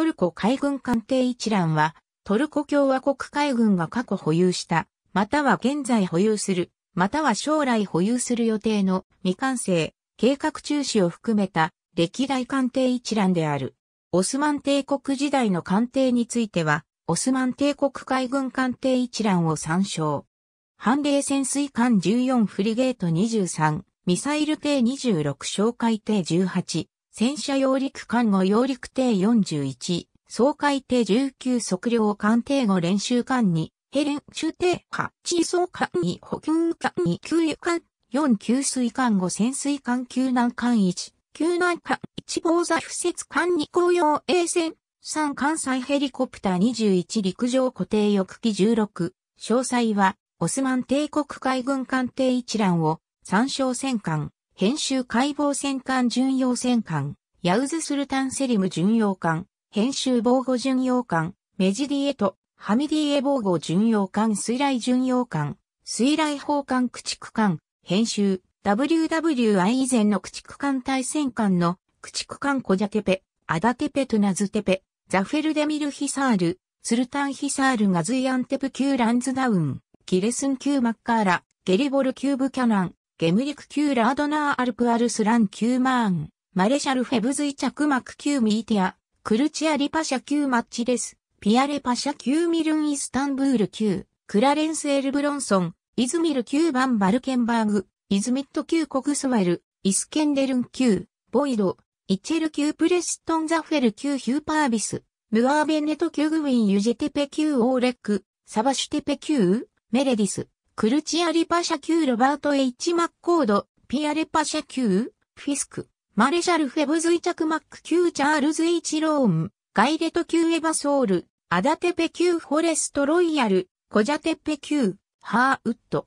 トルコ海軍艦艇一覧は、トルコ共和国海軍が過去保有した、または現在保有する、または将来保有する予定の未完成、計画中止を含めた歴代艦艇一覧である。オスマン帝国時代の艦艇については、オスマン帝国海軍艦艇一覧を参照。反米潜水艦14フリゲート23、ミサイル艇26哨戒艇18、戦車揚陸艦後揚陸艇41、総海艇19測量艦艇5練習艦2、ヘレン中艇8総艦に補給艦2給油艦4給水艦5潜水艦救難艦1、救難艦1防座敷設艦2公用衛船、3関西ヘリコプター21陸上固定翼機16、詳細は、オスマン帝国海軍艦艇一覧を参照戦艦、編集解剖戦艦巡洋戦艦、ヤウズスルタンセリム巡洋艦、編集防護巡洋艦、メジディエト、ハミディエ防護巡洋艦水雷巡洋艦、水雷砲艦駆逐艦、編集 WWI 以前の駆逐艦対戦艦の駆逐艦コジャテペ、アダテペトナズテペ、ザフェルデミルヒサール、スルタンヒサールガズイアンテプ級ランズダウン、キレスン級マッカーラ、ゲリボル級ブキャナン、ゲムリク級ラードナーアルプアルスラン級マーン、マレシャルフェブズイチャクマク級ミーティア、クルチアリパシャ級マッチレス、ピアレパシャ級ミルンイスタンブール級、クラレンスエルブロンソン、イズミル級バンバルケンバーグ、イズミット級コグスワル、イスケンデルン級、ボイド、イチェル級プレストンザフェル級ヒューパービス、ムアーベネト級グウィンユジェテペ級オーレック、サバシュテペ級、メレディス、クルチアリパシャ級ロバート H マッコード、ピアレパシャ級、フィスク、マレシャルフェブズイチャクマック級チャールズ・イチローン、ガイレト級エバソール、アダテペ級フォレスト・ロイヤル、コジャテペ級、ハーウッド、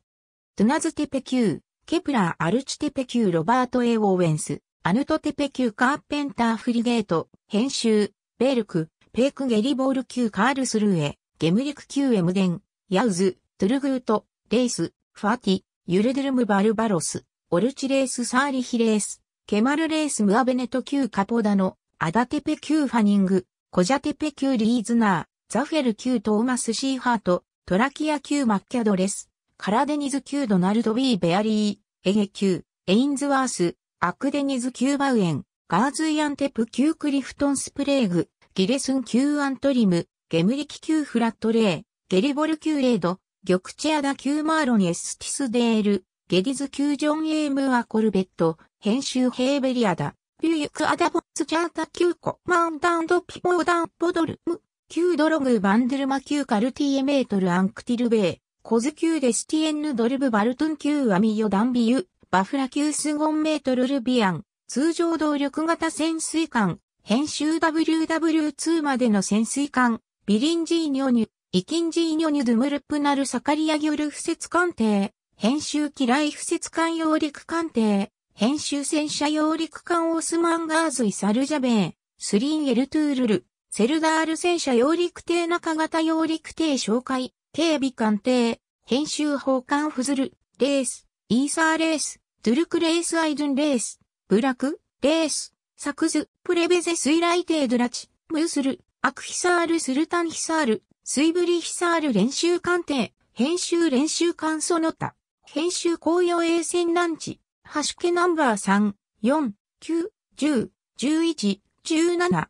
トゥナズテペ級、ケプラー・アルチテペ級ロバート・エオーウェンス、アヌトテペ級カーペンター・フリゲート、編集、ベルク、ペーク・ゲリボール級カールスルーエ、ゲムリク級エムデン、ヤウズ、トゥルグート、レース、ファティ、ユルドルム・バルバロス、オルチレース・サーリヒレース、ケマルレース・ムアベネトキュー・カポダノ、アダテペキュー・ファニング、コジャテペキュー・リーズナー、ザフェルキュー・トーマス・シーハート、トラキアキュー・マッキャドレス、カラデニズキュー・ドナルド・ビー・ベアリー、エゲキュー、エインズワース、アクデニズキュー・バウエン、ガーズイアンテプキー・クリフトン・スプレーグ、ギレスンキュー・アントリム、ゲムリキキュー・フラットレー、ゲリボルー・レード、玉チアダ・キューマーロン・エス・ティスデール、ゲディズ・キュージョン・エーム・ア・コルベット、編集・ヘーベリアダ、ビューユク・アダ・ボッツ・ジャータ・キューコ・マンダンド・ピポーダン・ボドルム、キュードログ・バンデルマ・キュー・カルティエ・メートル・アンクティル・ベイ、コズ・キュー・デスティエンヌ・ドルブ・バルトン・キュー・アミヨ・ダンビユ、バフラ・キュー・スゴン・メートル・ルビアン、通常動力型潜水艦、編集 WW2 までの潜水艦、ビリンジーニョニュ、イキンジーニョニュドゥムルプナルサカリアギョル不節鑑定、編集機雷不節艦揚陸艦艇、編集戦車揚陸艦オスマンガーズイサルジャベー、スリンエルトゥールル、セルダール戦車揚陸艇中型揚陸艇紹介、警備艦艇、編集砲艦フズル、レース、イーサーレース、トゥルクレースアイドゥンレース、ブラク、レース、サクズ、プレベゼスイライテイドラチ、ムースル、アクヒサールスルタンヒサール、スイブリヒサール練習艦艇、編集練習艦その他、編集紅葉衛船ハシュケナンバー3、4、9、10、11、17、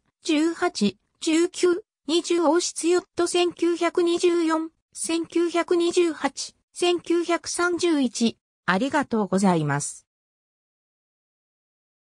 18、19、20王室ヨット1924、1928、1931。ありがとうございます。